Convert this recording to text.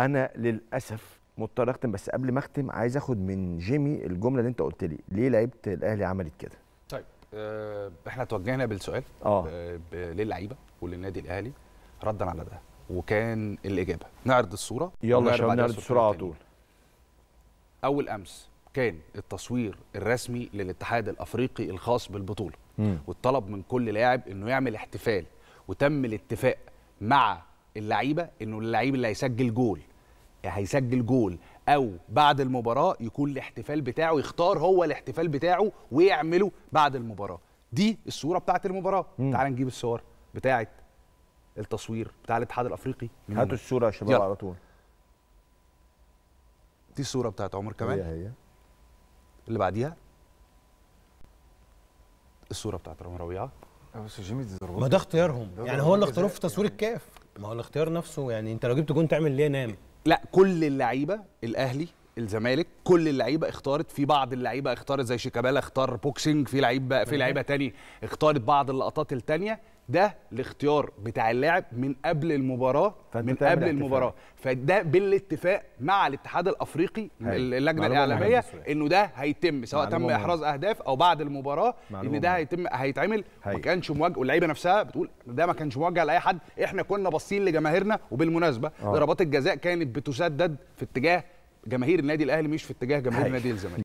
انا للاسف مضطر اختم بس قبل ما اختم عايز اخد من جيمي الجمله اللي انت قلت لي ليه لعيبه الاهلي عملت كده طيب آه، احنا توجهنا بالسؤال اه, آه، للعيبه وللنادي الاهلي ردا على ده وكان الاجابه نعرض الصوره يلا يا شباب نعرض الصوره على طول اول امس كان التصوير الرسمي للاتحاد الافريقي الخاص بالبطوله م. واتطلب من كل لاعب انه يعمل احتفال وتم الاتفاق مع اللعيبه انه اللعيب اللي هيسجل جول هيسجل جول او بعد المباراه يكون الاحتفال بتاعه يختار هو الاحتفال بتاعه ويعمله بعد المباراه دي الصوره بتاعه المباراه تعال نجيب الصور بتاعه التصوير بتاع الاتحاد الافريقي هاتوا الصوره يا شباب على طول دي الصوره بتاعه عمر كمال هي هي اللي بعديها الصوره بتاعت عمر ربيعه بس جيمي دي ما ده اختيارهم يعني هو اللي اختاروه في تصوير الكاف ما هو الاختيار نفسه يعني انت لو جبت جون تعمل ليه نام لا كل اللعيبه الاهلي الزمالك كل اللعيبه اختارت في بعض اللعيبه اختارت زي شيكابالا اختار بوكسنج في لعيب في لعيبه تاني اختارت بعض اللقطات التانيه ده الاختيار بتاع اللاعب من قبل المباراه من قبل المباراه فده بالاتفاق مع الاتحاد الافريقي هي. اللجنه الاعلاميه انه ده هيتم سواء تم مهم. احراز اهداف او بعد المباراه ان ده هيتم هيتعمل ما كانش موجه واللعيبه نفسها بتقول ده ما كانش موجه لاي حد احنا كنا باصين لجماهيرنا وبالمناسبه آه. ضربات الجزاء كانت بتسدد في اتجاه جماهير النادي الاهلي مش في اتجاه جماهير نادي الزمالك